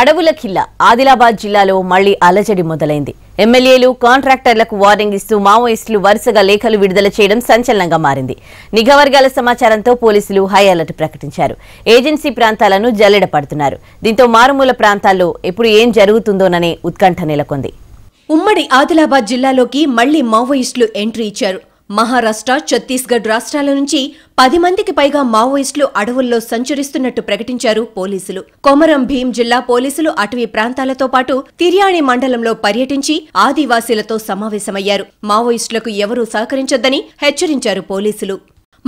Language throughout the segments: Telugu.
అడవుల కిల్ల ఆదిలాబాద్ జిల్లాలో మళ్లీ అలజడి మొదలైంది ఎమ్మెల్యేలు కాంట్రాక్టర్లకు వార్నింగ్ ఇస్తూ మావోయిస్టులు వరుసగా లేఖలు విడుదల చేయడం సంచలనంగా మారింది నిఘా వర్గాల సమాచారంతో పోలీసులు హై అలర్ట్ ప్రకటించారు ఏజెన్సీ ప్రాంతాలను జల్లెడ పడుతున్నారు దీంతో మారుమూల ప్రాంతాల్లో ఎప్పుడు ఏం జరుగుతుందోననే ఉత్కంఠ నెలకొంది ఉమ్మడి ఆదిలాబాద్ జిల్లాలోకి మళ్లీ మావోయిస్టులు ఎంట్రీ ఇచ్చారు మహారాష్ట్ర ఛత్తీస్గఢ్ రాష్ట్రాల నుంచి పది మందికి పైగా మావోయిస్టులు అడవుల్లో సంచరిస్తున్నట్టు ప్రకటించారు పోలీసులు కొమరం భీం జిల్లా పోలీసులు అటవీ ప్రాంతాలతో పాటు తిర్యాణి మండలంలో పర్యటించి ఆదివాసీలతో సమావేశమయ్యారు మావోయిస్టులకు ఎవరూ సహకరించొద్దని హెచ్చరించారు పోలీసులు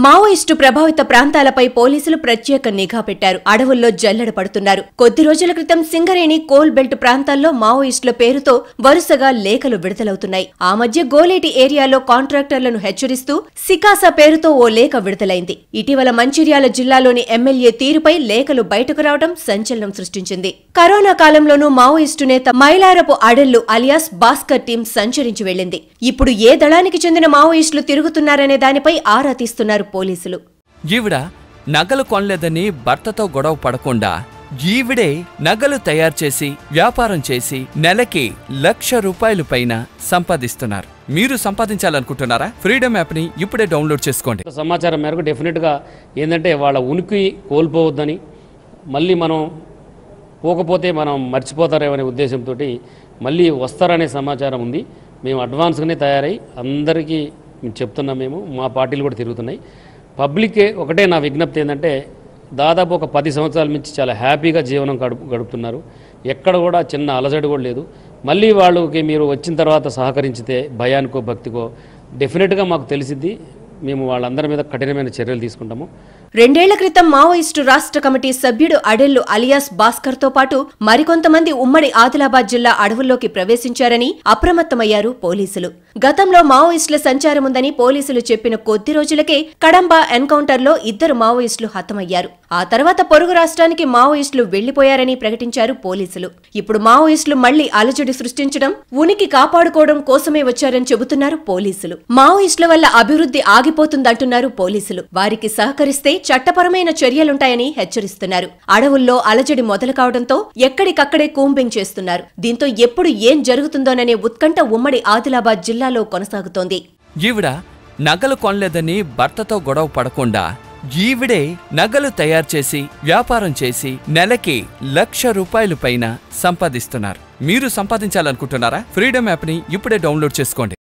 మావోయిస్టు ప్రభావిత ప్రాంతాలపై పోలీసులు ప్రత్యేక నిఘా పెట్టారు అడవుల్లో జల్లెడ పడుతున్నారు కొద్ది రోజుల క్రితం సింగరేణి కోల్ బెల్ట్ ప్రాంతాల్లో మావోయిస్టుల పేరుతో వరుసగా లేఖలు విడుదలవుతున్నాయి ఆ మధ్య గోలేటి ఏరియాలో కాంట్రాక్టర్లను హెచ్చరిస్తూ సికాసా పేరుతో ఓ లేఖ విడుదలైంది ఇటీవల మంచిర్యాల జిల్లాలోని ఎమ్మెల్యే తీరుపై లేఖలు బయటకు రావడం సంచలనం సృష్టించింది కరోనా కాలంలోనూ మావోయిస్టు నేత మైలారపు అడెల్లు అలియాస్ భాస్కర్ టీం సంచరించి వెళ్లింది ఇప్పుడు ఏ దళానికి చెందిన మావోయిస్టులు తిరుగుతున్నారనే దానిపై ఆరా తీస్తున్నారు పోలీసులు ఈవిడ నగలు కొనలేదని భర్తతో గొడవ పడకుండా ఈవిడే నగలు తయారు చేసి వ్యాపారం చేసి నెలకి లక్ష రూపాయలు పైన సంపాదిస్తున్నారు మీరు సంపాదించాలనుకుంటున్నారా ఫ్రీడమ్ యాప్ని ఇప్పుడే డౌన్లోడ్ చేసుకోండి సమాచారం మేరకు డెఫినెట్గా ఏంటంటే వాళ్ళ ఉనికి కోల్పోవద్దని మళ్ళీ మనం పోకపోతే మనం మర్చిపోతారేమనే ఉద్దేశంతో మళ్ళీ వస్తారనే సమాచారం ఉంది మేము అడ్వాన్స్గానే తయారై అందరికీ మేము చెప్తున్నాం మేము మా పార్టీలు కూడా తిరుగుతున్నాయి పబ్లికే ఒకటే నా విజ్ఞప్తి ఏంటంటే దాదాపు ఒక పది సంవత్సరాల నుంచి చాలా హ్యాపీగా జీవనం గడుపు గడుపుతున్నారు ఎక్కడ కూడా చిన్న అలజడి కూడా లేదు మళ్ళీ వాళ్ళకి మీరు వచ్చిన తర్వాత సహకరించితే భయానికో భక్తికో డెఫినెట్గా మాకు తెలిసిద్ది మేము వాళ్ళందరి మీద కఠినమైన చర్యలు తీసుకుంటాము రెండేళ్ల క్రితం మావోయిస్టు రాష్ట్ర కమిటీ సభ్యుడు అడెల్లు అలియాస్ భాస్కర్ తో పాటు మరికొంతమంది ఉమ్మడి ఆదిలాబాద్ జిల్లా అడవుల్లోకి ప్రవేశించారని అప్రమత్తమయ్యారు పోలీసులు గతంలో మావోయిస్టుల సంచారముందని పోలీసులు చెప్పిన కొద్ది రోజులకే కడంబ ఎన్కౌంటర్లో ఇద్దరు మావోయిస్టులు హతమయ్యారు ఆ తర్వాత పొరుగు రాష్ట్రానికి మావోయిస్టులు వెళ్లిపోయారని ప్రకటించారు పోలీసులు ఇప్పుడు మావోయిస్టులు మళ్లీ అలజడి సృష్టించడం ఉనికి కాపాడుకోవడం కోసమే వచ్చారని చెబుతున్నారు పోలీసులు మావోయిస్టుల వల్ల అభివృద్ధి ఆగి ఆగిపోతుందంటున్నారు పోలీసులు వారికి సహకరిస్తే చట్టపరమైన చర్యలుంటాయని హెచ్చరిస్తున్నారు అడవుల్లో అలజడి మొదలు కావడంతో ఎక్కడికక్కడే కూంబింగ్ చేస్తున్నారు దీంతో ఎప్పుడు ఏం జరుగుతుందోననే ఉత్కంఠ ఉమ్మడి ఆదిలాబాద్ జిల్లాలో కొనసాగుతోంది ఈవిడ నగలు కొనలేదని భర్తతో గొడవ పడకుండా ఈవిడే నగలు తయారు చేసి వ్యాపారం చేసి నెలకి లక్ష రూపాయలు పైన సంపాదిస్తున్నారు మీరు సంపాదించాలనుకుంటున్నారా ఫ్రీడమ్ యాప్ని ఇప్పుడే డౌన్లోడ్ చేసుకోండి